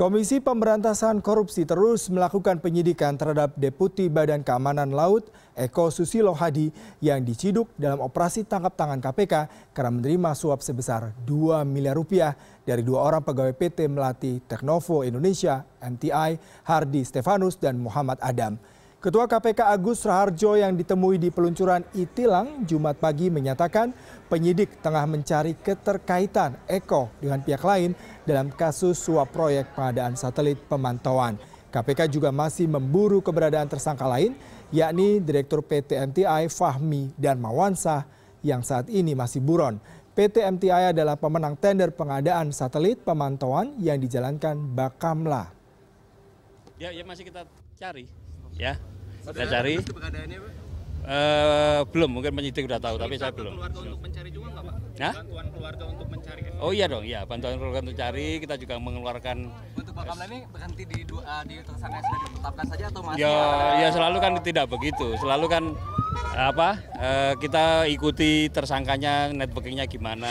Komisi Pemberantasan Korupsi terus melakukan penyidikan terhadap Deputi Badan Keamanan Laut Eko Susilo Hadi yang diciduk dalam operasi tangkap tangan KPK karena menerima suap sebesar 2 miliar rupiah dari dua orang pegawai PT Melati Teknovo Indonesia MTI Hardi Stefanus dan Muhammad Adam. Ketua KPK Agus Raharjo yang ditemui di peluncuran Itilang Jumat pagi menyatakan penyidik tengah mencari keterkaitan Eko dengan pihak lain dalam kasus suap proyek pengadaan satelit pemantauan. KPK juga masih memburu keberadaan tersangka lain yakni Direktur PT MTI Fahmi dan Mawansah yang saat ini masih buron. PT MTI adalah pemenang tender pengadaan satelit pemantauan yang dijalankan Bakamla. Ya, ya masih kita cari ya. Kita cari. Uh, belum, mungkin penyidik sudah tahu, tapi saya belum. Keluarga untuk mencari juga nggak, Pak? Nah? Bantuan keluarga untuk mencari. Oh iya dong, ya bantuan keluarga untuk cari. Kita juga mengeluarkan. Untuk Pak Kamla ini berhenti di uh, di tersangka yang sudah ditetapkan saja atau masih? Ya, ada... ya selalu kan tidak begitu. Selalu kan apa? Uh, kita ikuti tersangkanya, networkingnya gimana.